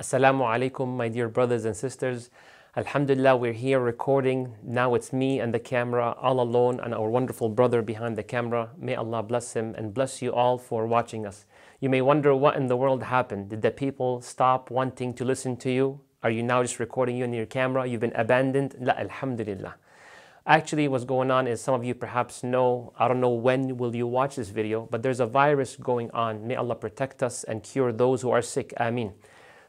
Assalamu alaikum, my dear brothers and sisters. Alhamdulillah, we're here recording. Now it's me and the camera, all alone, and our wonderful brother behind the camera. May Allah bless him and bless you all for watching us. You may wonder what in the world happened. Did the people stop wanting to listen to you? Are you now just recording you and your camera? You've been abandoned? La, alhamdulillah. Actually, what's going on is some of you perhaps know, I don't know when will you watch this video, but there's a virus going on. May Allah protect us and cure those who are sick. Ameen.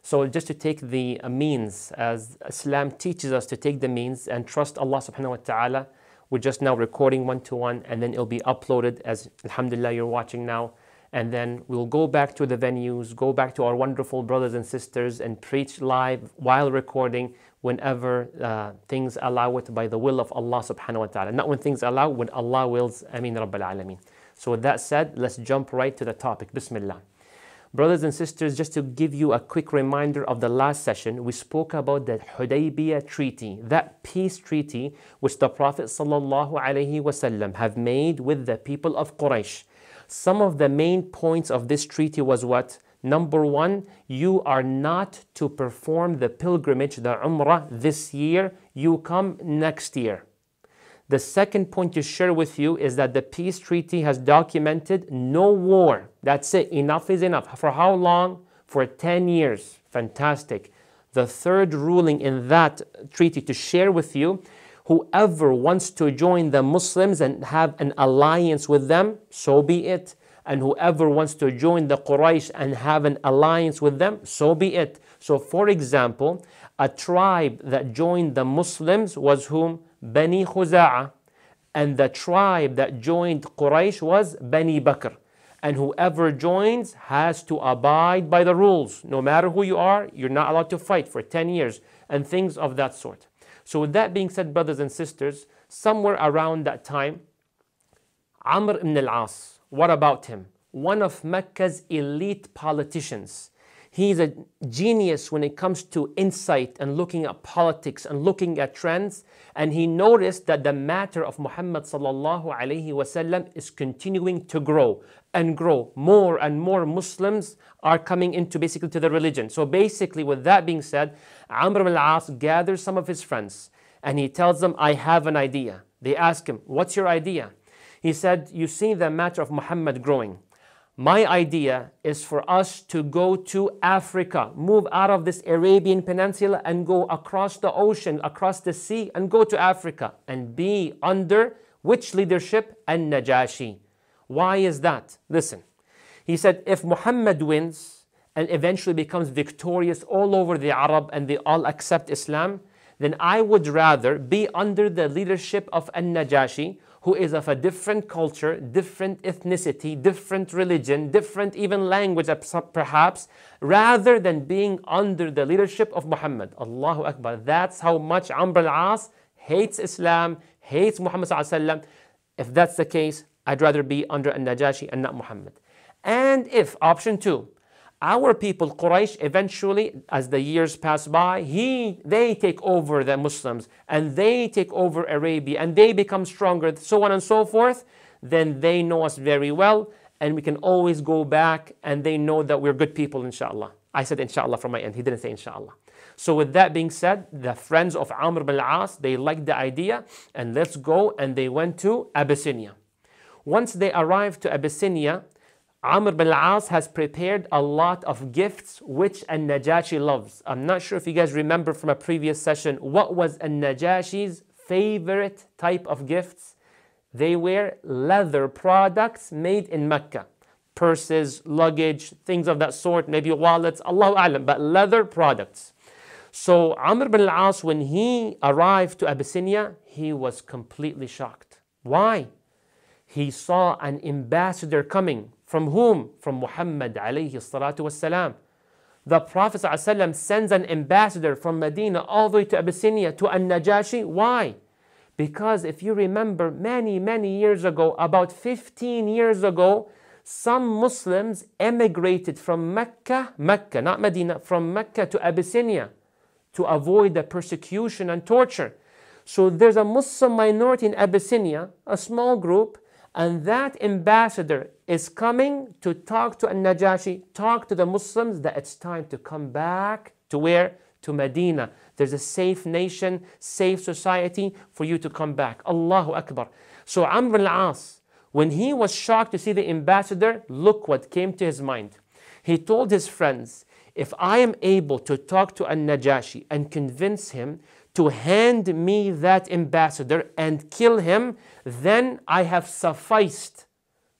So just to take the uh, means, as Islam teaches us to take the means and trust Allah subhanahu wa ta'ala, we're just now recording one to one and then it'll be uploaded as alhamdulillah you're watching now and then we'll go back to the venues go back to our wonderful brothers and sisters and preach live while recording whenever uh, things allow it by the will of allah subhanahu wa ta'ala not when things allow when allah wills Amin, mean, rabbil alameen so with that said let's jump right to the topic bismillah Brothers and sisters, just to give you a quick reminder of the last session, we spoke about the Hudaybiyah Treaty, that peace treaty which the Prophet ﷺ have made with the people of Quraysh. Some of the main points of this treaty was what? Number one, you are not to perform the pilgrimage, the Umrah, this year. You come next year. The second point to share with you is that the peace treaty has documented no war. That's it. Enough is enough. For how long? For 10 years. Fantastic. The third ruling in that treaty to share with you whoever wants to join the Muslims and have an alliance with them, so be it. And whoever wants to join the Quraysh and have an alliance with them, so be it. So, for example, a tribe that joined the Muslims was whom? Bani Khuza'a, And the tribe that joined Quraysh was Bani Bakr. And whoever joins has to abide by the rules. No matter who you are, you're not allowed to fight for 10 years and things of that sort. So, with that being said, brothers and sisters, somewhere around that time, Amr ibn al As, what about him? One of Mecca's elite politicians. He's a genius when it comes to insight and looking at politics and looking at trends. And he noticed that the matter of Muhammad sallallahu alaihi wasallam is continuing to grow and grow. More and more Muslims are coming into basically to the religion. So basically, with that being said, Amr al-As gathers some of his friends and he tells them, "I have an idea." They ask him, "What's your idea?" He said, "You see the matter of Muhammad growing." My idea is for us to go to Africa, move out of this Arabian Peninsula and go across the ocean, across the sea, and go to Africa and be under which leadership? And Najashi. Why is that? Listen, he said, if Muhammad wins and eventually becomes victorious all over the Arab and they all accept Islam, then I would rather be under the leadership of An Najashi who is of a different culture, different ethnicity, different religion, different even language uh, perhaps, rather than being under the leadership of Muhammad. Allahu Akbar. That's how much Amr al-As hates Islam, hates Muhammad sallallahu If that's the case, I'd rather be under an Najashi and not Muhammad. And if, option two, our people, Quraysh, eventually, as the years pass by, he, they take over the Muslims and they take over Arabia and they become stronger, so on and so forth, then they know us very well and we can always go back and they know that we're good people, inshallah. I said inshallah from my end, he didn't say inshallah. So with that being said, the friends of Amr bin al-As, they liked the idea and let's go and they went to Abyssinia. Once they arrived to Abyssinia, Amr bin al-As has prepared a lot of gifts which An-Najashi loves. I'm not sure if you guys remember from a previous session, what was An-Najashi's favorite type of gifts? They were leather products made in Mecca. Purses, luggage, things of that sort, maybe wallets, Allahu A'lam, but leather products. So Amr bin al-As, when he arrived to Abyssinia, he was completely shocked. Why? He saw an ambassador coming from whom? From Muhammad alayhi salatu wasalam. The Prophet ﷺ sends an ambassador from Medina all the way to Abyssinia to An-Najashi. Why? Because if you remember many, many years ago, about 15 years ago, some Muslims emigrated from Mecca, Mecca, not Medina, from Mecca to Abyssinia to avoid the persecution and torture. So there's a Muslim minority in Abyssinia, a small group, and that ambassador is coming to talk to An-Najashi, talk to the Muslims that it's time to come back to where? To Medina. There's a safe nation, safe society for you to come back. Allahu Akbar. So Amr al-As, when he was shocked to see the ambassador, look what came to his mind. He told his friends, if I am able to talk to An-Najashi and convince him to hand me that ambassador and kill him, then I have sufficed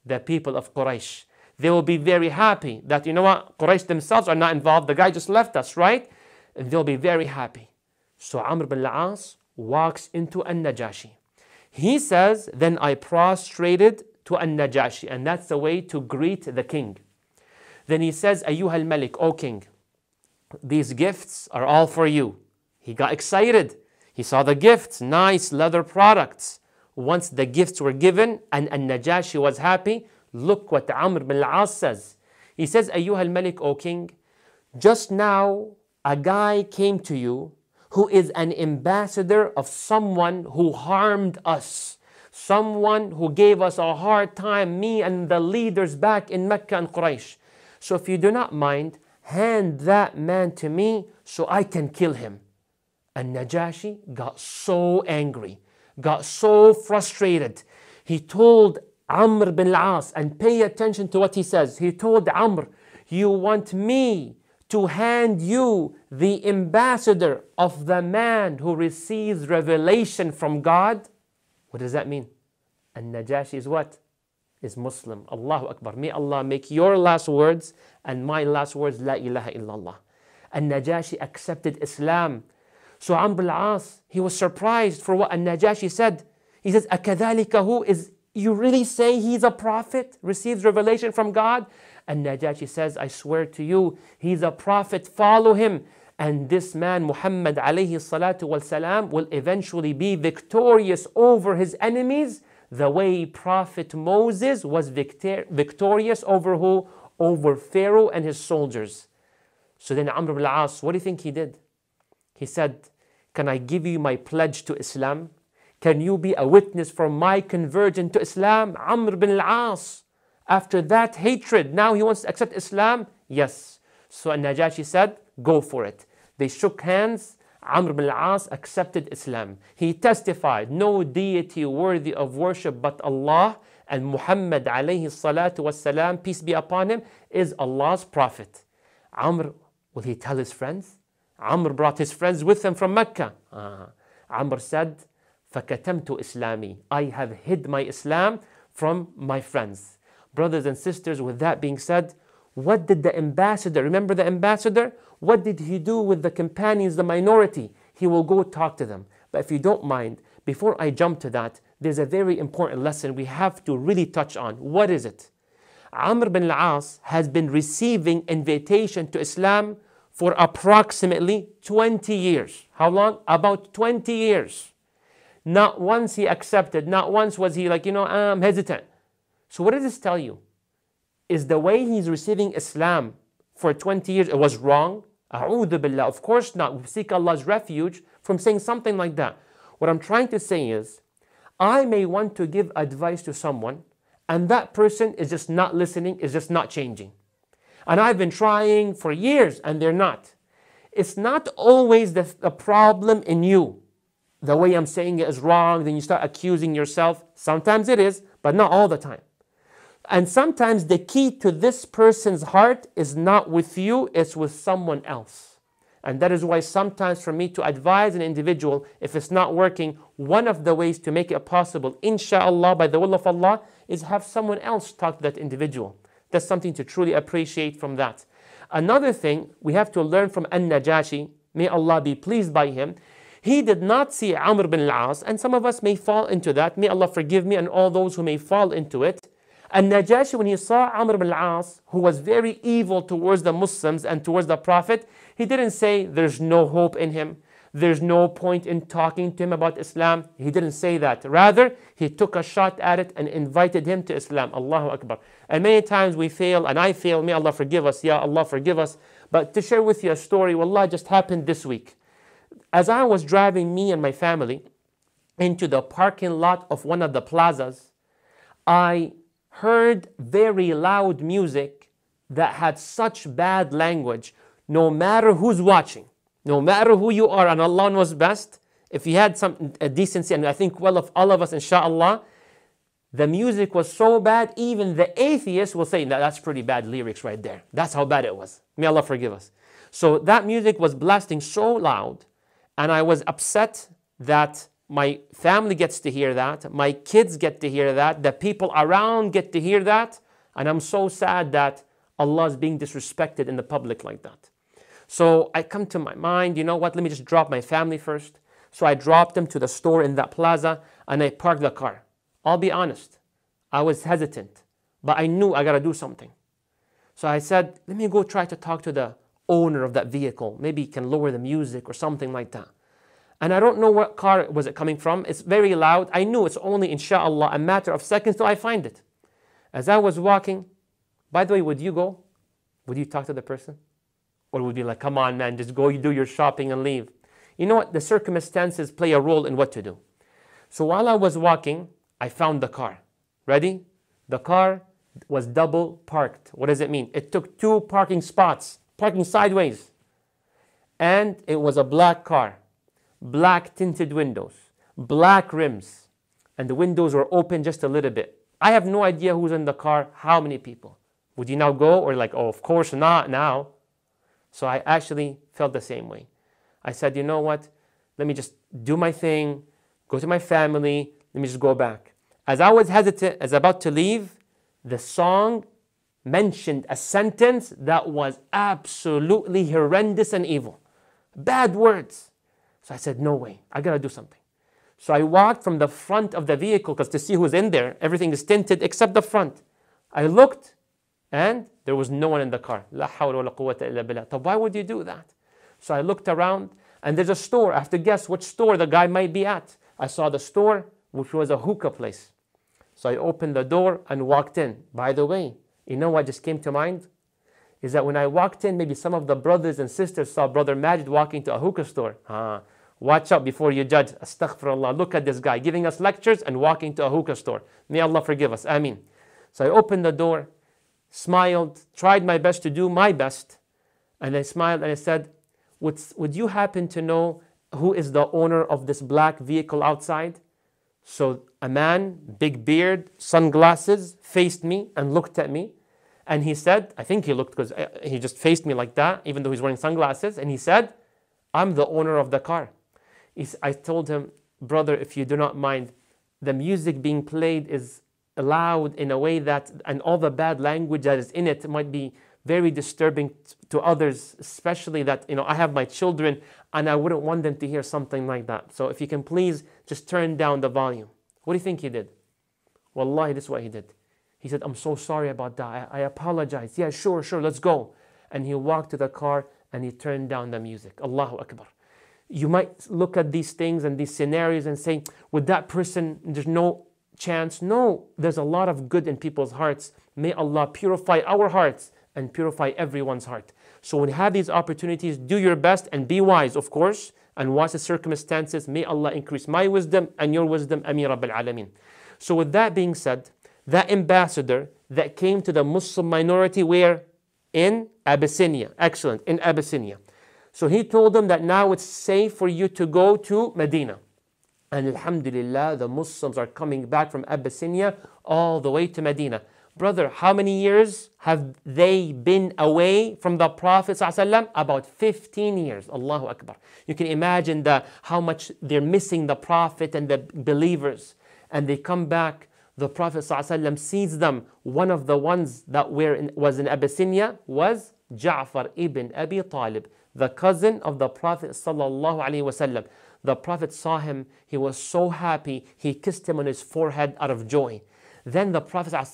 the people of Quraysh. They will be very happy that, you know what, Quraysh themselves are not involved. The guy just left us, right? And they'll be very happy. So Amr bin La'as walks into an Najashi. He says, Then I prostrated to an Najashi. And that's the way to greet the king. Then he says, "Ayuhal Malik, O king, these gifts are all for you. He got excited. He saw the gifts, nice leather products once the gifts were given and An-Najashi was happy, look what Amr bin al-As says. He says, Ayyuha al-Malik, O king, just now a guy came to you who is an ambassador of someone who harmed us, someone who gave us a hard time, me and the leaders back in Mecca and Quraysh. So if you do not mind, hand that man to me so I can kill him. And Najashi got so angry got so frustrated, he told Amr bin As, and pay attention to what he says. He told Amr, You want me to hand you the ambassador of the man who receives revelation from God? What does that mean? And Najashi is what? Is Muslim. Allahu Akbar. May Allah make your last words and my last words, La ilaha illallah. And Najashi accepted Islam so Amr al-As, he was surprised for what An-Najashi said. He says, أَكَذَلِكَ Is you really say he's a prophet, receives revelation from God? And Najashi says, I swear to you, he's a prophet, follow him. And this man, Muhammad alayhi salatu wasalam, will eventually be victorious over his enemies the way Prophet Moses was victor- victorious over who? Over Pharaoh and his soldiers. So then Amr ibn al-As, what do you think he did? He said, can I give you my pledge to Islam? Can you be a witness for my conversion to Islam? Amr bin al-As. After that hatred, now he wants to accept Islam? Yes. So Najashi said, go for it. They shook hands. Amr bin al-As accepted Islam. He testified, no deity worthy of worship but Allah and Muhammad alayhi salatu wasalam, peace be upon him, is Allah's prophet. Amr, will he tell his friends? Amr brought his friends with him from Mecca. Uh, Amr said, فَكَتَمْتُ إِسْلَامِي I have hid my Islam from my friends. Brothers and sisters, with that being said, what did the ambassador, remember the ambassador? What did he do with the companions, the minority? He will go talk to them. But if you don't mind, before I jump to that, there's a very important lesson we have to really touch on. What is it? Amr bin al-As has been receiving invitation to Islam for approximately 20 years. How long? About 20 years. Not once he accepted, not once was he like, you know, ah, I'm hesitant. So, what does this tell you? Is the way he's receiving Islam for 20 years, it was wrong? billah. Of course not. We seek Allah's refuge from saying something like that. What I'm trying to say is, I may want to give advice to someone, and that person is just not listening, is just not changing. And I've been trying for years and they're not. It's not always the, the problem in you. The way I'm saying it is wrong, then you start accusing yourself. Sometimes it is, but not all the time. And sometimes the key to this person's heart is not with you, it's with someone else. And that is why sometimes for me to advise an individual, if it's not working, one of the ways to make it possible, inshallah, by the will of Allah, is have someone else talk to that individual. That's something to truly appreciate from that. Another thing we have to learn from An Najashi, may Allah be pleased by him. He did not see Amr bin Al-As, and some of us may fall into that. May Allah forgive me and all those who may fall into it. And Najashi, when he saw Amr bin Al-As, who was very evil towards the Muslims and towards the Prophet, he didn't say, There's no hope in him. There's no point in talking to him about Islam. He didn't say that. Rather, he took a shot at it and invited him to Islam. Allahu Akbar. And many times we fail, and I fail. May Allah forgive us. Ya Allah, forgive us. But to share with you a story, wallah, just happened this week. As I was driving me and my family into the parking lot of one of the plazas, I heard very loud music that had such bad language, no matter who's watching. No matter who you are, and Allah knows best, if you had some decency, and I think well of all of us, inshallah, the music was so bad, even the atheists will say, that that's pretty bad lyrics right there. That's how bad it was. May Allah forgive us. So that music was blasting so loud, and I was upset that my family gets to hear that, my kids get to hear that, the people around get to hear that, and I'm so sad that Allah is being disrespected in the public like that. So I come to my mind, you know what, let me just drop my family first. So I dropped them to the store in that plaza and I parked the car. I'll be honest, I was hesitant, but I knew I gotta do something. So I said, let me go try to talk to the owner of that vehicle. Maybe he can lower the music or something like that. And I don't know what car was it coming from. It's very loud. I knew it's only, insha'Allah, a matter of seconds till I find it. As I was walking, by the way, would you go? Would you talk to the person? Or would be like, come on, man, just go do your shopping and leave. You know what? The circumstances play a role in what to do. So while I was walking, I found the car. Ready? The car was double parked. What does it mean? It took two parking spots, parking sideways. And it was a black car, black tinted windows, black rims, and the windows were open just a little bit. I have no idea who's in the car, how many people. Would you now go or like, oh, of course not now? So I actually felt the same way. I said, you know what? Let me just do my thing, go to my family, let me just go back. As I was hesitant, as about to leave, the song mentioned a sentence that was absolutely horrendous and evil. Bad words. So I said, no way, I gotta do something. So I walked from the front of the vehicle because to see who's in there, everything is tinted except the front. I looked and there was no one in the car. La hawla quwwata illa billah. So why would you do that? So I looked around and there's a store. I have to guess which store the guy might be at. I saw the store, which was a hookah place. So I opened the door and walked in. By the way, you know what just came to mind? Is that when I walked in, maybe some of the brothers and sisters saw Brother Majid walking to a hookah store. Ah, watch out before you judge. Astaghfirullah. Look at this guy giving us lectures and walking to a hookah store. May Allah forgive us. Ameen. So I opened the door smiled, tried my best to do my best. And I smiled and I said, would, would you happen to know who is the owner of this black vehicle outside? So a man, big beard, sunglasses, faced me and looked at me. And he said, I think he looked because uh, he just faced me like that, even though he's wearing sunglasses. And he said, I'm the owner of the car. I told him, brother, if you do not mind, the music being played is allowed in a way that, and all the bad language that is in it might be very disturbing to others, especially that, you know, I have my children and I wouldn't want them to hear something like that. So if you can please just turn down the volume. What do you think he did? Wallahi, this is what he did. He said, I'm so sorry about that. I, I apologize. Yeah, sure, sure, let's go. And he walked to the car and he turned down the music. Allahu Akbar. You might look at these things and these scenarios and say, with that person, there's no chance. No, there's a lot of good in people's hearts. May Allah purify our hearts and purify everyone's heart. So when you have these opportunities, do your best and be wise, of course, and watch the circumstances. May Allah increase my wisdom and your wisdom, Amir Rabbil Alameen. So with that being said, that ambassador that came to the Muslim minority where? In Abyssinia. Excellent, in Abyssinia. So he told them that now it's safe for you to go to Medina. And alhamdulillah, the Muslims are coming back from Abyssinia all the way to Medina. Brother, how many years have they been away from the Prophet? ﷺ? About 15 years. Allahu Akbar. You can imagine the, how much they're missing the Prophet and the believers. And they come back. The Prophet ﷺ sees them. One of the ones that were in, was in Abyssinia was Ja'far ibn Abi Talib, the cousin of the Prophet. sallallahu alaihi wasallam. The Prophet saw him, he was so happy, he kissed him on his forehead out of joy. Then the Prophet, i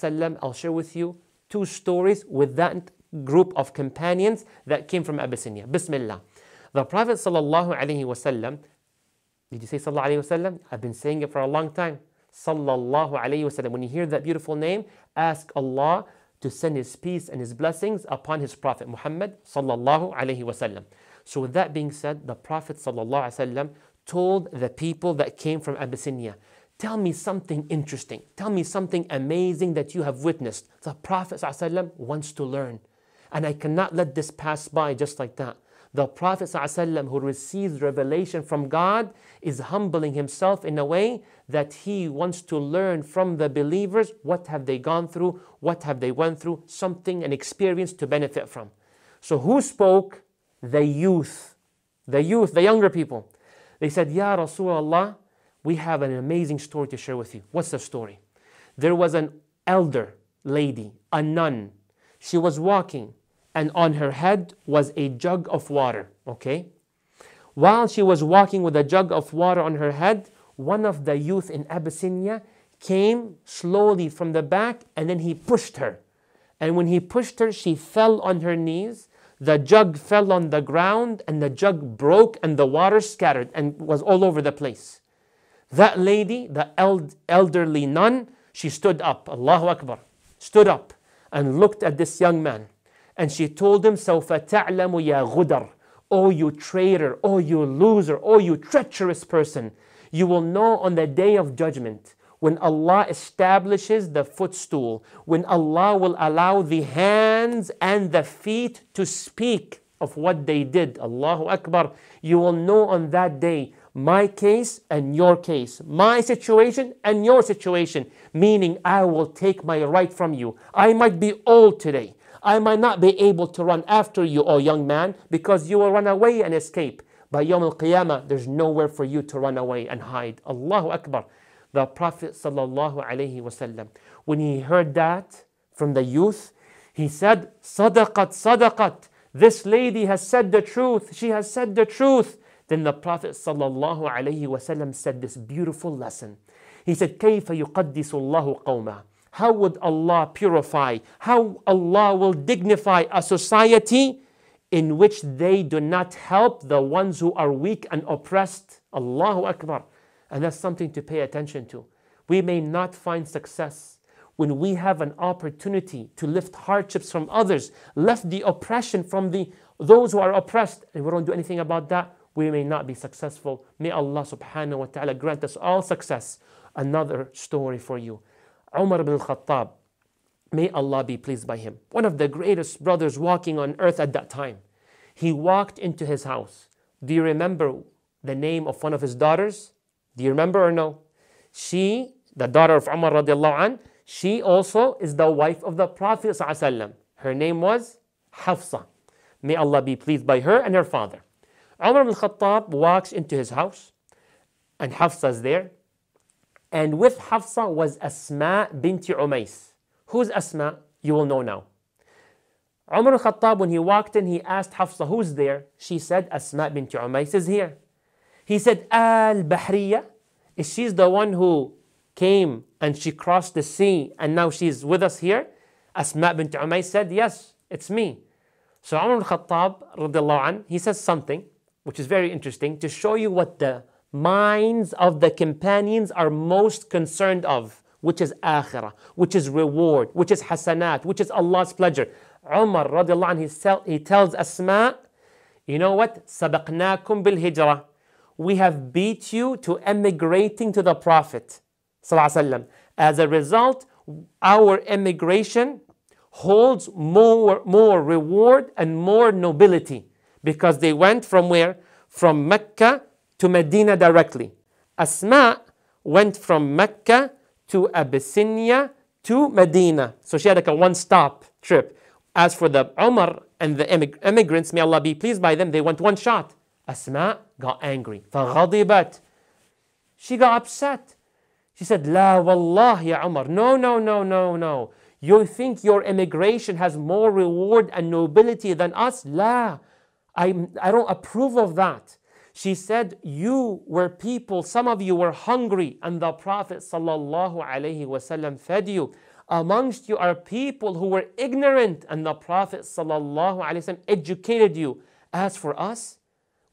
I'll share with you two stories with that group of companions that came from Abyssinia. Bismillah. The Prophet, wasallam. did you say Sallallahu Alaihi Wasallam? I've been saying it for a long time. Sallallahu Alaihi Wasallam. When you hear that beautiful name, ask Allah to send His peace and His blessings upon His Prophet Muhammad Sallallahu Alaihi Wasallam. So with that being said, the Prophet Sallallahu alayhi Wasallam told the people that came from Abyssinia, Tell me something interesting. Tell me something amazing that you have witnessed. The Prophet ﷺ wants to learn. And I cannot let this pass by just like that. The Prophet ﷺ who receives revelation from God is humbling himself in a way that he wants to learn from the believers what have they gone through, what have they went through, something, an experience to benefit from. So who spoke? The youth. The youth, the younger people. They said, Ya Rasulullah, we have an amazing story to share with you. What's the story? There was an elder lady, a nun. She was walking, and on her head was a jug of water. Okay? While she was walking with a jug of water on her head, one of the youth in Abyssinia came slowly from the back and then he pushed her. And when he pushed her, she fell on her knees the jug fell on the ground, and the jug broke, and the water scattered and was all over the place. That lady, the eld- elderly nun, she stood up, Allahu Akbar, stood up and looked at this young man. And she told him, سوف تعلم يا غدر Oh, you traitor, oh, you loser, oh, you treacherous person. You will know on the day of judgment when Allah establishes the footstool, when Allah will allow the hands and the feet to speak of what they did. Allahu Akbar. You will know on that day my case and your case, my situation and your situation, meaning I will take my right from you. I might be old today. I might not be able to run after you, O oh young man, because you will run away and escape. By Yom Al Qiyamah, there's nowhere for you to run away and hide. Allahu Akbar the Prophet ﷺ. When he heard that from the youth, he said, Sadaqat, Sadaqat, this lady has said the truth, she has said the truth. Then the Prophet ﷺ said this beautiful lesson. He said, كيف يقدس الله قومه? How would Allah purify? How Allah will dignify a society in which they do not help the ones who are weak and oppressed? Allahu Akbar. And that's something to pay attention to. We may not find success when we have an opportunity to lift hardships from others, lift the oppression from the those who are oppressed, and we don't do anything about that, we may not be successful. May Allah subhanahu wa ta'ala grant us all success. Another story for you. Umar ibn Khattab, may Allah be pleased by him. One of the greatest brothers walking on earth at that time. He walked into his house. Do you remember the name of one of his daughters? Do you remember or no? She, the daughter of Umar radiallahu an, she also is the wife of the Prophet sallallahu Her name was Hafsa. May Allah be pleased by her and her father. Umar al Khattab walks into his house and is there. And with Hafsa was Asma binti Umayyis. Who's Asma? You will know now. Umar al-Khattab, when he walked in, he asked Hafsa, who's there? She said, Asma binti Umayyis is here. He said, Al Bahriya. Is she's the one who came and she crossed the sea and now she's with us here? Asma bint Umay said, Yes, it's me. So Umar al-Khattab, an, he says something which is very interesting to show you what the minds of the companions are most concerned of, which is akhirah, which is reward, which is hasanat, which is Allah's pleasure. Umar radiallahu he, he tells Asma, you know what? سَبَقْنَاكُمْ hijrah we have beat you to emigrating to the Prophet. As a result, our emigration holds more, more reward and more nobility because they went from where? From Mecca to Medina directly. Asma went from Mecca to Abyssinia to Medina. So she had like a one stop trip. As for the Umar and the emigrants, may Allah be pleased by them, they went one shot. Asma got angry. فغضبت. She got upset. She said, La wallah ya Umar. No, no, no, no, no. You think your immigration has more reward and nobility than us? La. I, I don't approve of that. She said, You were people, some of you were hungry, and the Prophet sallallahu wasallam fed you. Amongst you are people who were ignorant, and the Prophet sallallahu wasallam educated you. As for us,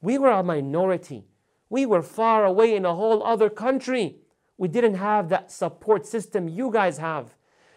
we were a minority. We were far away in a whole other country. We didn't have that support system you guys have.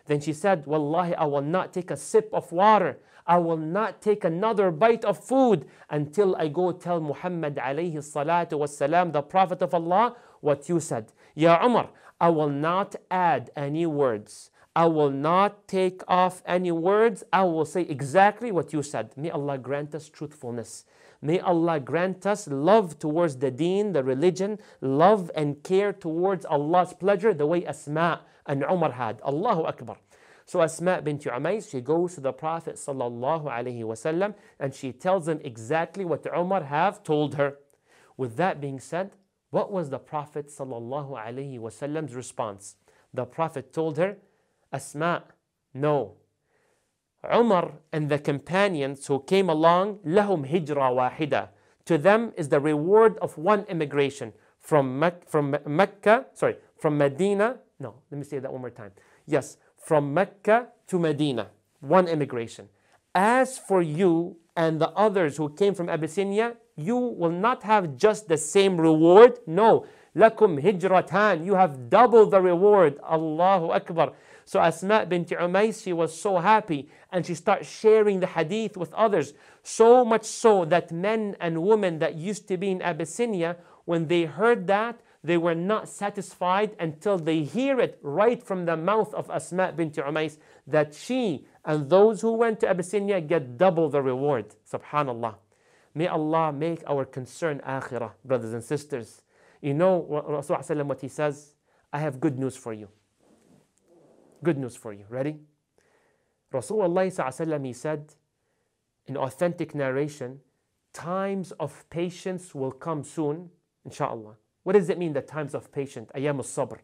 Then she said, Wallahi, I will not take a sip of water. I will not take another bite of food until I go tell Muhammad alayhi salatu wasalam, the Prophet of Allah, what you said. Ya Umar, I will not add any words. I will not take off any words. I will say exactly what you said. May Allah grant us truthfulness. May Allah grant us love towards the deen, the religion, love and care towards Allah's pleasure, the way Asma and Umar had. Allahu Akbar. So Asma bint Umayyah, she goes to the Prophet sallallahu alaihi wasallam and she tells him exactly what Umar have told her. With that being said, what was the Prophet sallallahu alaihi wasallam's response? The Prophet told her, Asma, no, Umar and the companions who came along, لهم هجرة واحدة. To them is the reward of one immigration from, from Mecca, sorry, from Medina. No, let me say that one more time. Yes, from Mecca to Medina, one immigration. As for you and the others who came from Abyssinia, you will not have just the same reward. No, lakum hijratan. You have double the reward. Allahu Akbar. So Asma bint Umays, she was so happy and she started sharing the hadith with others. So much so that men and women that used to be in Abyssinia, when they heard that, they were not satisfied until they hear it right from the mouth of Asma bint Umays that she and those who went to Abyssinia get double the reward. Subhanallah. May Allah make our concern akhirah, brothers and sisters. You know Rasulullah what he says? I have good news for you. Good news for you. Ready? Rasulullah he said in authentic narration, times of patience will come soon, inshallah. What does it mean, the times of patience? Ayam sabr.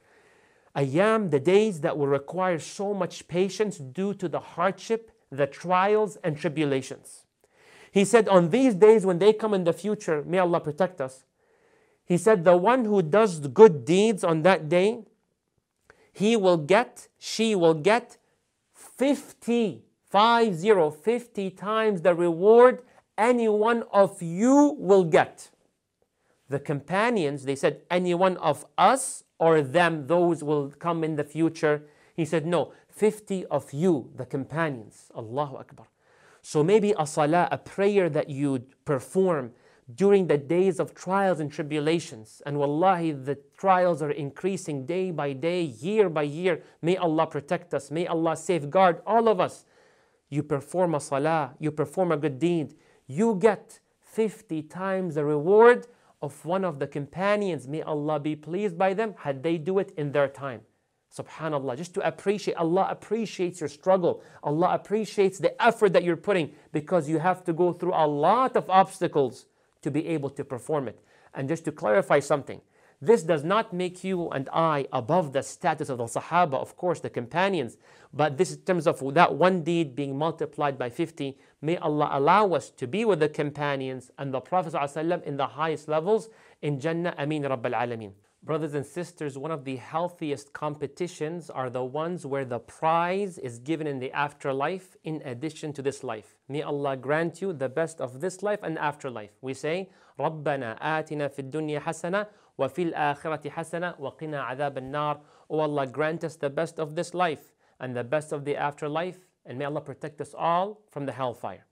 Ayam, the days that will require so much patience due to the hardship, the trials, and tribulations. He said, On these days when they come in the future, may Allah protect us. He said, The one who does good deeds on that day, he will get, she will get 50, 50 times the reward any one of you will get. The companions, they said, any one of us or them, those will come in the future. He said, no, 50 of you, the companions. Allahu Akbar. So maybe a salah, a prayer that you perform, during the days of trials and tribulations. And wallahi, the trials are increasing day by day, year by year. May Allah protect us. May Allah safeguard all of us. You perform a salah, you perform a good deed, you get 50 times the reward of one of the companions. May Allah be pleased by them had they do it in their time. Subhanallah, just to appreciate, Allah appreciates your struggle. Allah appreciates the effort that you're putting because you have to go through a lot of obstacles to be able to perform it. And just to clarify something, this does not make you and I above the status of the Sahaba, of course, the companions, but this in terms of that one deed being multiplied by 50, may Allah allow us to be with the companions and the Prophet ﷺ in the highest levels in Jannah, Amin Rabbil Alameen. Brothers and sisters, one of the healthiest competitions are the ones where the prize is given in the afterlife in addition to this life. May Allah grant you the best of this life and afterlife. We say, رَبَّنَا آتِنَا فِي الدُّنْيَا حَسَنَةً وَفِي الْآخِرَةِ حَسَنَةً وَقِنَا عَذَابَ النَّارِ O Allah, grant us the best of this life and the best of the afterlife, and may Allah protect us all from the hellfire.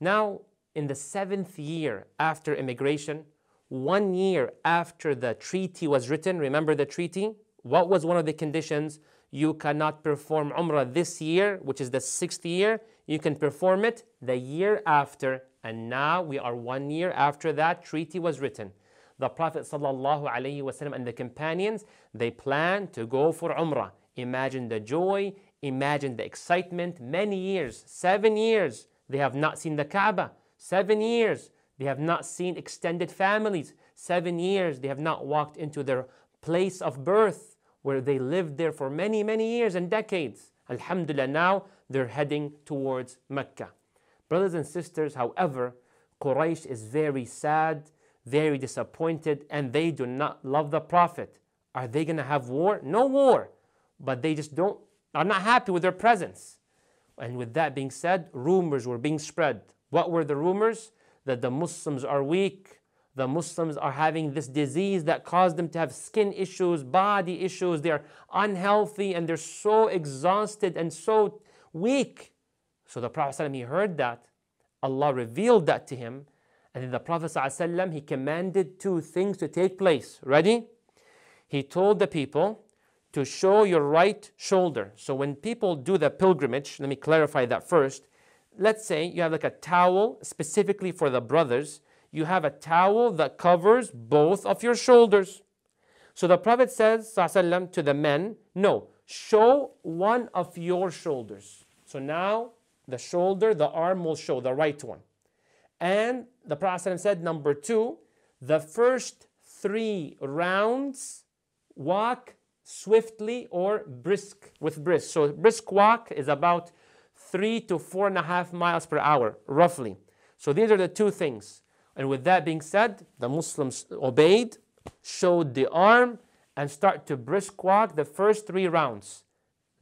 Now, in the seventh year after immigration, one year after the treaty was written, remember the treaty? What was one of the conditions? You cannot perform Umrah this year, which is the sixth year. You can perform it the year after. And now we are one year after that treaty was written. The Prophet ﷺ and the companions, they plan to go for Umrah. Imagine the joy, imagine the excitement. Many years, seven years, they have not seen the Kaaba. Seven years they have not seen extended families. Seven years, they have not walked into their place of birth where they lived there for many, many years and decades. Alhamdulillah, now they're heading towards Mecca. Brothers and sisters, however, Quraysh is very sad, very disappointed, and they do not love the Prophet. Are they going to have war? No war, but they just don't are not happy with their presence. And with that being said, rumors were being spread. What were the rumors? that the Muslims are weak, the Muslims are having this disease that caused them to have skin issues, body issues, they're unhealthy and they're so exhausted and so weak. So the Prophet ﷺ, he heard that. Allah revealed that to him. And then the Prophet ﷺ, he commanded two things to take place. Ready? He told the people to show your right shoulder. So when people do the pilgrimage, let me clarify that first let's say you have like a towel specifically for the brothers. You have a towel that covers both of your shoulders. So the Prophet says to the men, no, show one of your shoulders. So now the shoulder, the arm will show, the right one. And the Prophet said, number two, the first three rounds walk swiftly or brisk with brisk. So brisk walk is about three to four and a half miles per hour, roughly. So these are the two things. And with that being said, the Muslims obeyed, showed the arm, and start to brisk walk the first three rounds.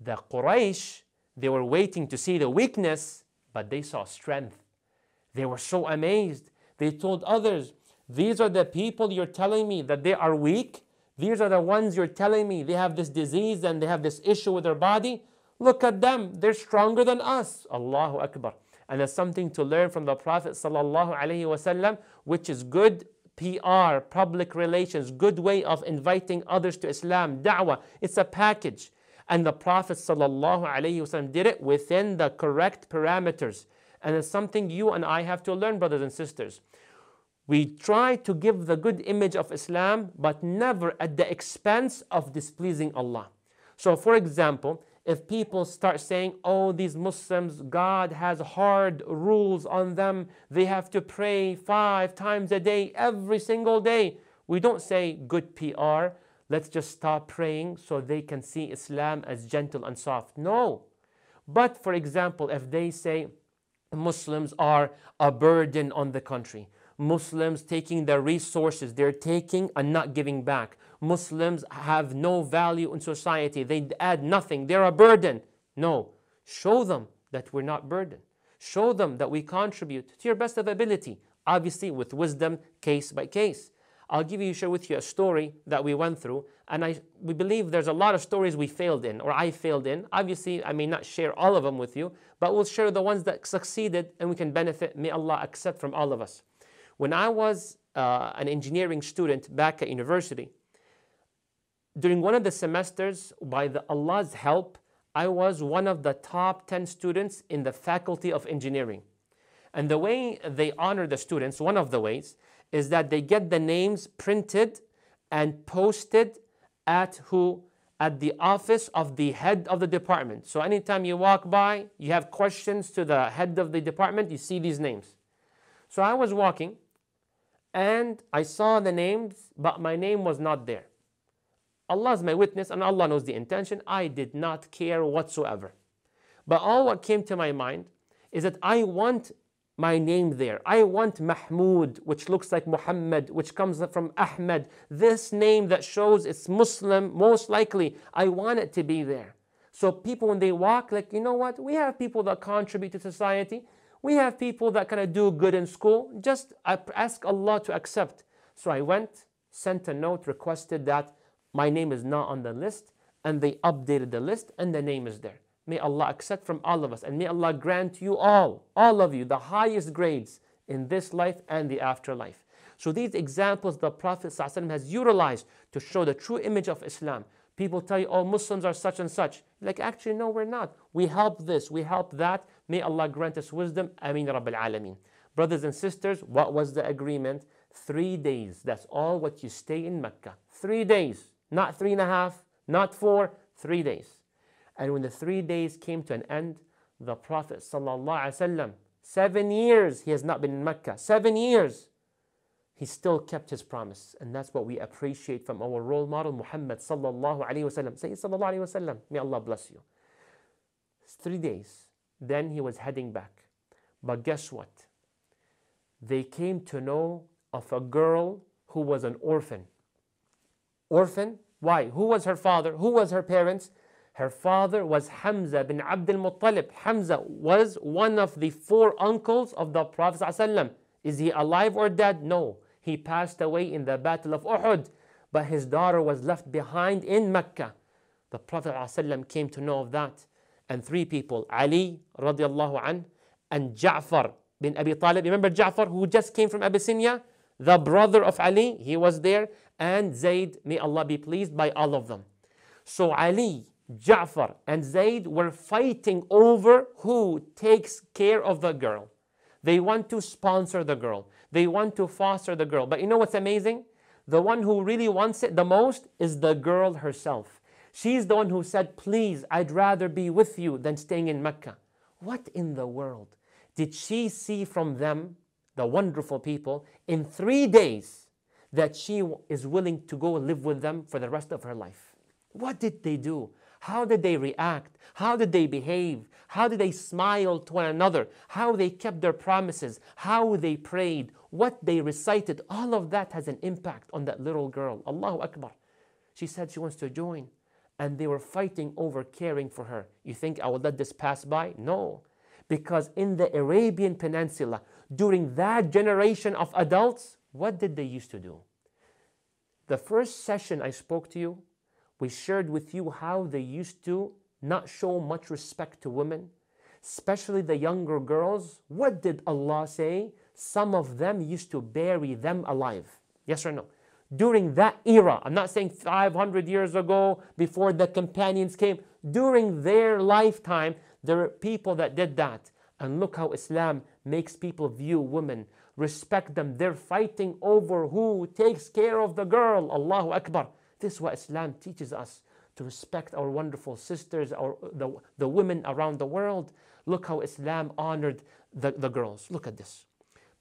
The Quraysh, they were waiting to see the weakness, but they saw strength. They were so amazed. They told others, These are the people you're telling me that they are weak. These are the ones you're telling me they have this disease and they have this issue with their body. Look at them, they're stronger than us. Allahu Akbar. And there's something to learn from the Prophet وسلم, which is good PR, public relations, good way of inviting others to Islam, da'wah. It's a package. And the Prophet وسلم, did it within the correct parameters. And it's something you and I have to learn, brothers and sisters. We try to give the good image of Islam, but never at the expense of displeasing Allah. So, for example, if people start saying, oh, these Muslims, God has hard rules on them, they have to pray five times a day, every single day. We don't say good PR, let's just stop praying so they can see Islam as gentle and soft. No. But for example, if they say Muslims are a burden on the country, Muslims taking their resources, they're taking and not giving back. Muslims have no value in society. They add nothing. They're a burden. No. Show them that we're not burdened. Show them that we contribute to your best of ability, obviously with wisdom, case by case. I'll give you, share with you a story that we went through, and I, we believe there's a lot of stories we failed in, or I failed in. Obviously, I may not share all of them with you, but we'll share the ones that succeeded and we can benefit. May Allah accept from all of us. When I was uh, an engineering student back at university, during one of the semesters, by the Allah's help, I was one of the top 10 students in the Faculty of Engineering. And the way they honor the students, one of the ways, is that they get the names printed and posted at who? At the office of the head of the department. So anytime you walk by, you have questions to the head of the department, you see these names. So I was walking and I saw the names, but my name was not there. Allah is my witness and Allah knows the intention. I did not care whatsoever. But all what came to my mind is that I want my name there. I want Mahmud, which looks like Muhammad, which comes from Ahmed. This name that shows it's Muslim, most likely, I want it to be there. So people, when they walk, like, you know what? We have people that contribute to society. We have people that kind of do good in school. Just ask Allah to accept. So I went, sent a note, requested that my name is not on the list, and they updated the list, and the name is there. May Allah accept from all of us, and may Allah grant you all, all of you, the highest grades in this life and the afterlife. So these examples the Prophet ﷺ has utilized to show the true image of Islam. People tell you, oh, Muslims are such and such. Like, actually, no, we're not. We help this, we help that. May Allah grant us wisdom. Amin. Rabbil Alameen. Brothers and sisters, what was the agreement? Three days. That's all what you stay in Mecca. Three days not three and a half, not four, three days. And when the three days came to an end, the Prophet seven years he has not been in Mecca, seven years, he still kept his promise. And that's what we appreciate from our role model, Muhammad sallallahu alayhi wasallam. Say sallallahu alayhi wasallam, may Allah bless you. Three days. Then he was heading back. But guess what? They came to know of a girl who was an orphan. Orphan. Why? Who was her father? Who was her parents? Her father was Hamza bin Abdul Muttalib. Hamza was one of the four uncles of the Prophet. ﷺ. Is he alive or dead? No. He passed away in the Battle of Uhud, but his daughter was left behind in Mecca. The Prophet ﷺ came to know of that. And three people, Ali radiallahu an, and Ja'far bin Abi Talib. Remember Ja'far who just came from Abyssinia? The brother of Ali, he was there and Zayd, may Allah be pleased by all of them. So Ali, Ja'far, and Zayd were fighting over who takes care of the girl. They want to sponsor the girl. They want to foster the girl. But you know what's amazing? The one who really wants it the most is the girl herself. She's the one who said, Please, I'd rather be with you than staying in Mecca. What in the world did she see from them, the wonderful people, in three days? that she is willing to go live with them for the rest of her life. What did they do? How did they react? How did they behave? How did they smile to one another? How they kept their promises? How they prayed? What they recited? All of that has an impact on that little girl. Allahu Akbar. She said she wants to join. And they were fighting over caring for her. You think I will let this pass by? No. Because in the Arabian Peninsula, during that generation of adults, what did they used to do? The first session I spoke to you, we shared with you how they used to not show much respect to women, especially the younger girls. What did Allah say? Some of them used to bury them alive. Yes or no? During that era, I'm not saying 500 years ago before the companions came, during their lifetime, there were people that did that. And look how Islam makes people view women respect them. They're fighting over who takes care of the girl. Allahu Akbar. This is what Islam teaches us to respect our wonderful sisters, our, the, the women around the world. Look how Islam honored the, the girls. Look at this.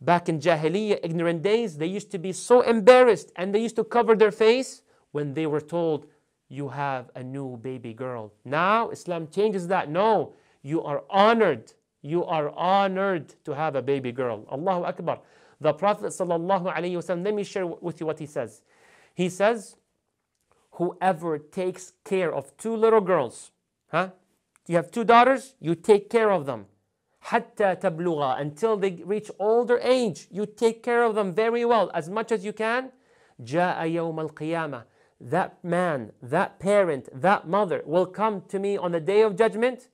Back in Jahiliyyah, ignorant days, they used to be so embarrassed and they used to cover their face when they were told, You have a new baby girl. Now, Islam changes that. No, you are honored you are honored to have a baby girl. Allahu Akbar. The Prophet وسلم, let me share with you what he says. He says, Whoever takes care of two little girls, huh? You have two daughters, you take care of them. until they reach older age you take care of them very well as much as you can جاء يوم القيامة that man that parent that mother will come to me on the day of judgment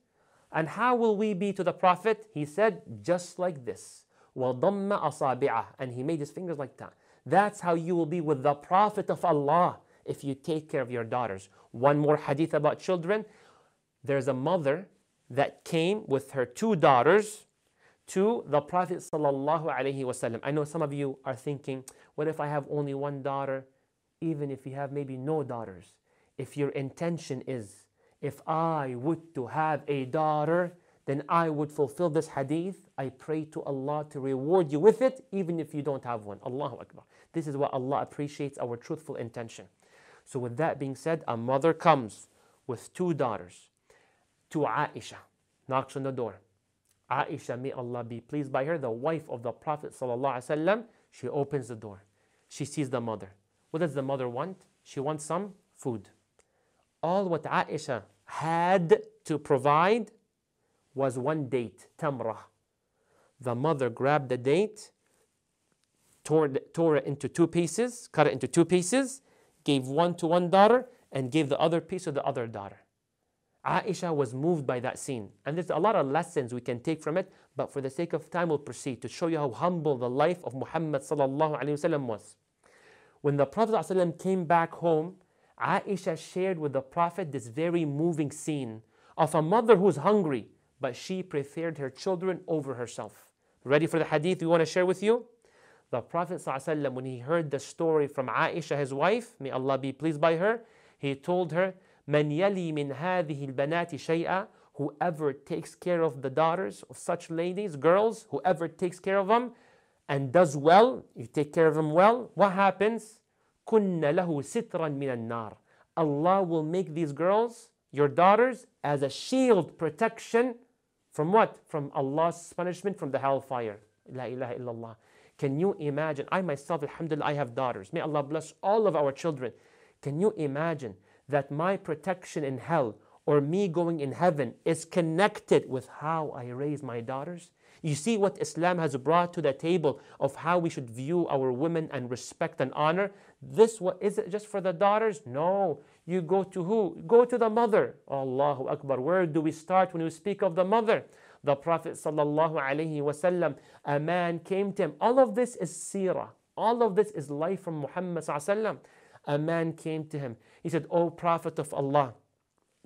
and how will we be to the Prophet? He said, just like this. وَضَمَّ And he made his fingers like that. That's how you will be with the Prophet of Allah if you take care of your daughters. One more hadith about children. There's a mother that came with her two daughters to the Prophet ﷺ. I know some of you are thinking, what if I have only one daughter? Even if you have maybe no daughters, if your intention is if I would to have a daughter, then I would fulfill this hadith. I pray to Allah to reward you with it, even if you don't have one. Allahu Akbar. This is what Allah appreciates our truthful intention. So, with that being said, a mother comes with two daughters to Aisha, knocks on the door. Aisha, may Allah be pleased by her, the wife of the Prophet. ﷺ, she opens the door. She sees the mother. What does the mother want? She wants some food. All what Aisha had to provide was one date, tamra. The mother grabbed the date, tore, tore it into two pieces, cut it into two pieces, gave one to one daughter, and gave the other piece to the other daughter. Aisha was moved by that scene. And there's a lot of lessons we can take from it, but for the sake of time, we'll proceed to show you how humble the life of Muhammad was. When the Prophet came back home, Aisha shared with the Prophet this very moving scene of a mother who's hungry, but she preferred her children over herself. Ready for the hadith we want to share with you? The Prophet, ﷺ, when he heard the story from Aisha, his wife, may Allah be pleased by her, he told her, من يلي من هذه banati shay'a." whoever takes care of the daughters of such ladies, girls, whoever takes care of them and does well, you take care of them well, what happens? كن له سترا من النار Allah will make these girls your daughters as a shield protection from what from Allah's punishment from the hellfire إله إلا الله. can you imagine I myself alhamdulillah I have daughters may Allah bless all of our children can you imagine that my protection in hell or me going in heaven is connected with how I raise my daughters. You see what Islam has brought to the table of how we should view our women and respect and honor. This is it just for the daughters? No. You go to who? Go to the mother. Allahu Akbar. Where do we start when we speak of the mother? The Prophet sallallahu alaihi wasallam, a man came to him. All of this is sirah. All of this is life from Muhammad sallallahu A man came to him. He said, "O Prophet of Allah."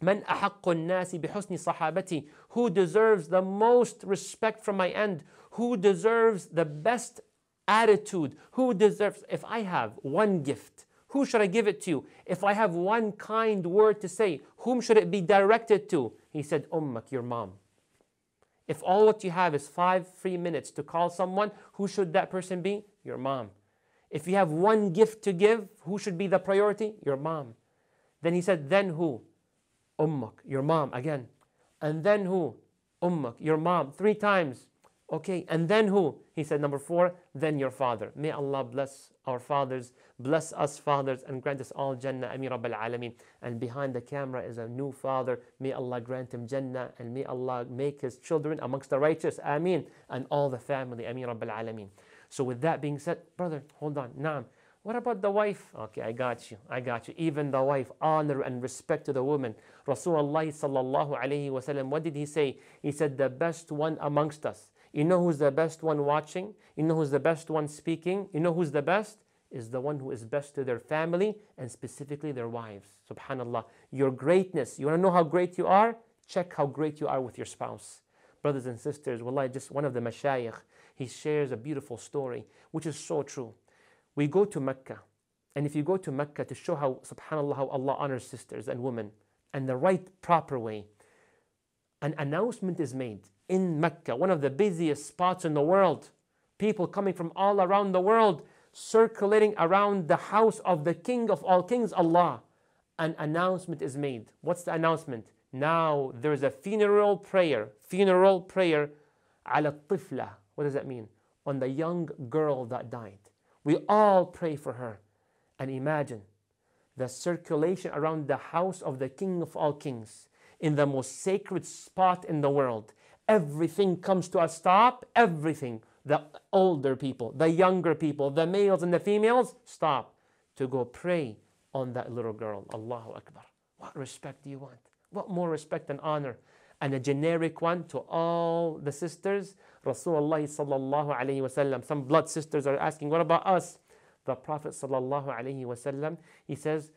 من أحق الناس بحسن صحابتي Who deserves the most respect from my end? Who deserves the best attitude. Who deserves, if I have one gift, who should I give it to? If I have one kind word to say, whom should it be directed to? He said, Ummak, your mom. If all what you have is five free minutes to call someone, who should that person be? Your mom. If you have one gift to give, who should be the priority? Your mom. Then he said, then who? Umma, your mom again. And then who? Umma, your mom. Three times. Okay, and then who? He said, number four, then your father. May Allah bless our fathers, bless us fathers, and grant us all Jannah, Amir Rabbil Alameen. And behind the camera is a new father. May Allah grant him Jannah, and may Allah make his children amongst the righteous, Ameen, and all the family, Amir Rabbil Alameen. So with that being said, brother, hold on, Naam. What about the wife? Okay, I got you. I got you. Even the wife, honor and respect to the woman. Rasulullah what did he say? He said, the best one amongst us you know who's the best one watching? You know who's the best one speaking? You know who's the best? Is the one who is best to their family and specifically their wives. SubhanAllah. Your greatness. You want to know how great you are? Check how great you are with your spouse. Brothers and sisters, wallahi, just one of the mashayikh, he shares a beautiful story, which is so true. We go to Mecca, and if you go to Mecca to show how, subhanAllah, how Allah honors sisters and women, and the right, proper way, an announcement is made in Mecca, one of the busiest spots in the world. People coming from all around the world, circulating around the house of the King of all kings, Allah. An announcement is made. What's the announcement? Now there is a funeral prayer, funeral prayer, ala tifla. What does that mean? On the young girl that died. We all pray for her. And imagine the circulation around the house of the King of all kings in the most sacred spot in the world everything comes to a stop. Everything. The older people, the younger people, the males and the females stop to go pray on that little girl. Allahu Akbar. What respect do you want? What more respect and honor? And a generic one to all the sisters. Rasulullah sallallahu alayhi wasallam. Some blood sisters are asking, what about us? The Prophet sallallahu alayhi wasallam, he says,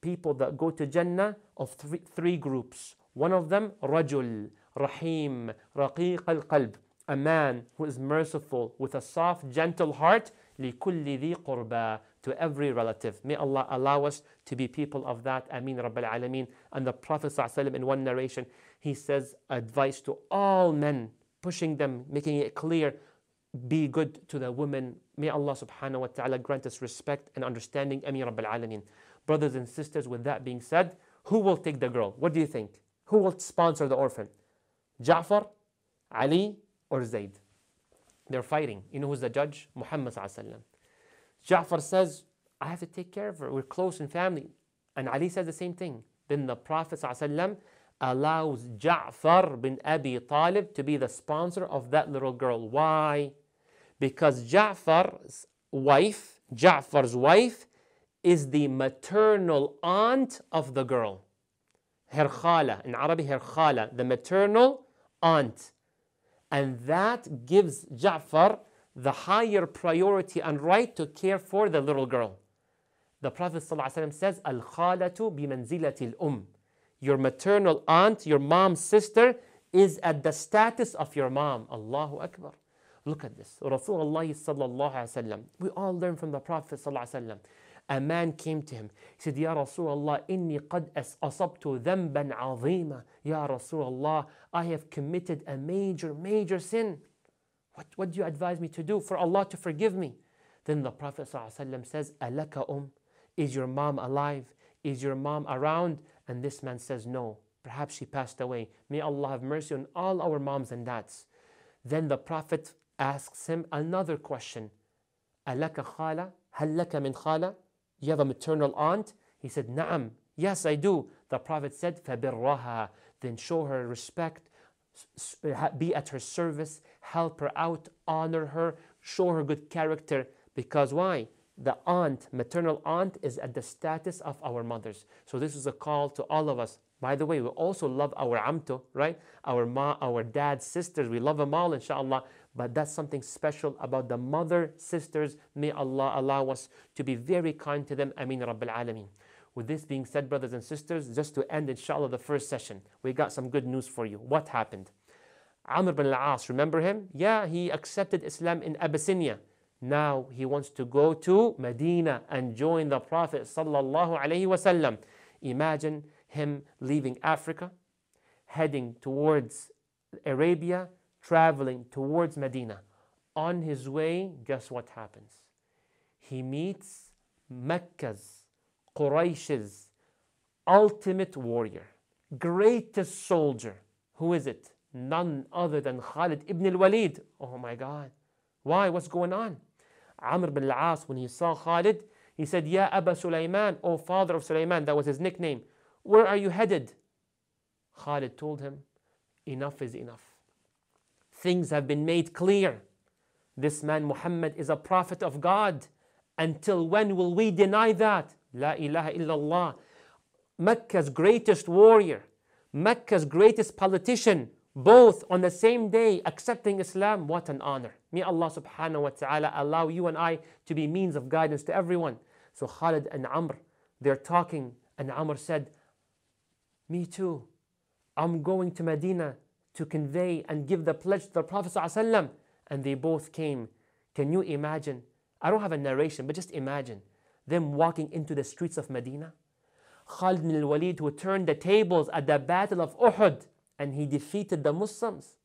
people that go to Jannah of three, three groups. One of them, rajul, Rahim, Raqiq al Qalb, a man who is merciful with a soft, gentle heart, لِكُلِّ ذِي قُرْبَى to every relative. May Allah allow us to be people of that. Ameen Rabbil Alameen. And the Prophet ﷺ in one narration, he says advice to all men, pushing them, making it clear, be good to the women. May Allah subhanahu wa ta'ala grant us respect and understanding. Ameen Rabbil Alameen. Brothers and sisters, with that being said, who will take the girl? What do you think? Who will sponsor the orphan? Ja'far, Ali, or Zayd. They're fighting. You know who's the judge? Muhammad. Ja'far says, I have to take care of her. We're close in family. And Ali says the same thing. Then the Prophet ﷺ allows Ja'far bin Abi Talib to be the sponsor of that little girl. Why? Because Ja'far's wife, Ja'far's wife, is the maternal aunt of the girl. Her khala, in Arabic, her khala, the maternal aunt. And that gives Ja'far the higher priority and right to care for the little girl. The Prophet ﷺ says, Al khalatu bimanzilati al um. Your maternal aunt, your mom's sister, is at the status of your mom. Allahu Akbar. Look at this. Rasulullah ﷺ. We all learn from the Prophet ﷺ a man came to him. He said, Ya Rasulullah, inni qad asabtu dhanban azima. Ya Rasulullah, I have committed a major, major sin. What, what do you advise me to do for Allah to forgive me? Then the Prophet ﷺ says, Alaka um, is your mom alive? Is your mom around? And this man says, No, perhaps she passed away. May Allah have mercy on all our moms and dads. Then the Prophet asks him another question. Alaka khala? Hal laka min khala? You have a maternal aunt? He said, Na'am, yes, I do. The Prophet said, Fabirraha, then show her respect, be at her service, help her out, honor her, show her good character. Because why? the aunt, maternal aunt, is at the status of our mothers. So this is a call to all of us. By the way, we also love our amto, right? Our ma, our dad, sisters. We love them all, inshallah. But that's something special about the mother, sisters. May Allah allow us to be very kind to them. Ameen Rabbil Alameen. With this being said, brothers and sisters, just to end, inshallah, the first session, we got some good news for you. What happened? Amr bin al-As, remember him? Yeah, he accepted Islam in Abyssinia. Now he wants to go to Medina and join the Prophet sallallahu alaihi wasallam. Imagine him leaving Africa, heading towards Arabia, traveling towards Medina. On his way, guess what happens? He meets Mecca's, Quraysh's ultimate warrior, greatest soldier. Who is it? None other than Khalid ibn al-Walid. Oh my God. Why? What's going on? Amr bin al-As, when he saw Khalid, he said, Ya Abba Sulaiman, O father of Sulaiman, that was his nickname, where are you headed? Khalid told him, Enough is enough. Things have been made clear. This man Muhammad is a prophet of God. Until when will we deny that? La ilaha illallah. Mecca's greatest warrior, Mecca's greatest politician, both on the same day accepting Islam, what an honor. May Allah subhanahu wa ta'ala allow you and I to be means of guidance to everyone. So Khalid and Amr, they're talking, and Amr said, Me too. I'm going to Medina to convey and give the pledge to the Prophet. And they both came. Can you imagine? I don't have a narration, but just imagine them walking into the streets of Medina. Khalid bin al Walid, who turned the tables at the Battle of Uhud and he defeated the Muslims.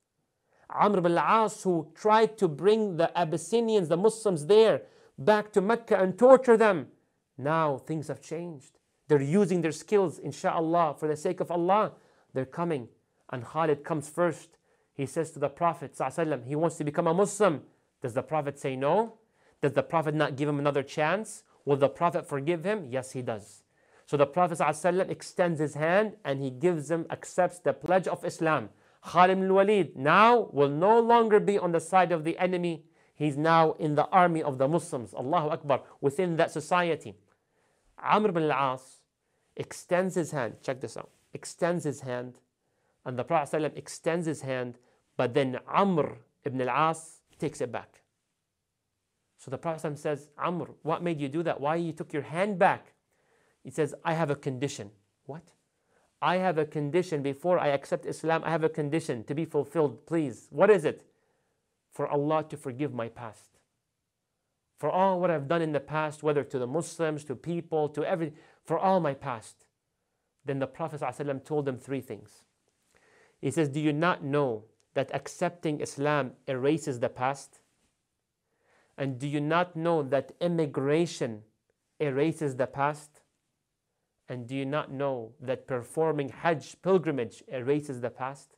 Amr bin al-As who tried to bring the Abyssinians, the Muslims there, back to Mecca and torture them. Now things have changed. They're using their skills, inshallah, for the sake of Allah. They're coming. And Khalid comes first. He says to the Prophet, he wants to become a Muslim. Does the Prophet say no? Does the Prophet not give him another chance? Will the Prophet forgive him? Yes, he does. So the Prophet ﷺ extends his hand and he gives them, accepts the pledge of Islam. Khalid ibn Walid now will no longer be on the side of the enemy. He's now in the army of the Muslims, Allahu Akbar, within that society. Amr bin al-As extends his hand, check this out, extends his hand, and the Prophet ﷺ extends his hand, but then Amr ibn al-As takes it back. So the Prophet ﷺ says, Amr, what made you do that? Why you took your hand back? He says, I have a condition. What? I have a condition before I accept Islam. I have a condition to be fulfilled, please. What is it? For Allah to forgive my past. For all what I've done in the past, whether to the Muslims, to people, to every, for all my past. Then the Prophet ﷺ told them three things. He says, Do you not know that accepting Islam erases the past? And do you not know that immigration erases the past? And do you not know that performing Hajj pilgrimage erases the past?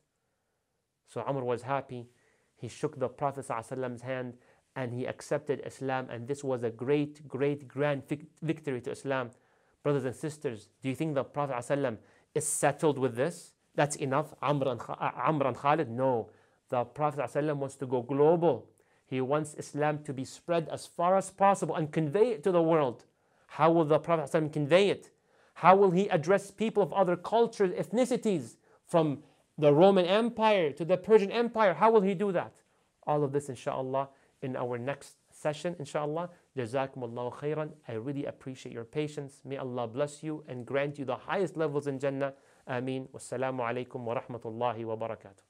So Amr was happy. He shook the Prophet's hand and he accepted Islam. And this was a great, great, grand victory to Islam. Brothers and sisters, do you think the Prophet is settled with this? That's enough, Amr and, uh, Amr and Khalid? No. The Prophet wants to go global. He wants Islam to be spread as far as possible and convey it to the world. How will the Prophet convey it? How will he address people of other cultures, ethnicities, from the Roman Empire to the Persian Empire? How will he do that? All of this, inshallah, in our next session, inshallah. Jazakumullahu khairan. I really appreciate your patience. May Allah bless you and grant you the highest levels in Jannah. Ameen. Wassalamu alaikum wa rahmatullahi wa barakatuh.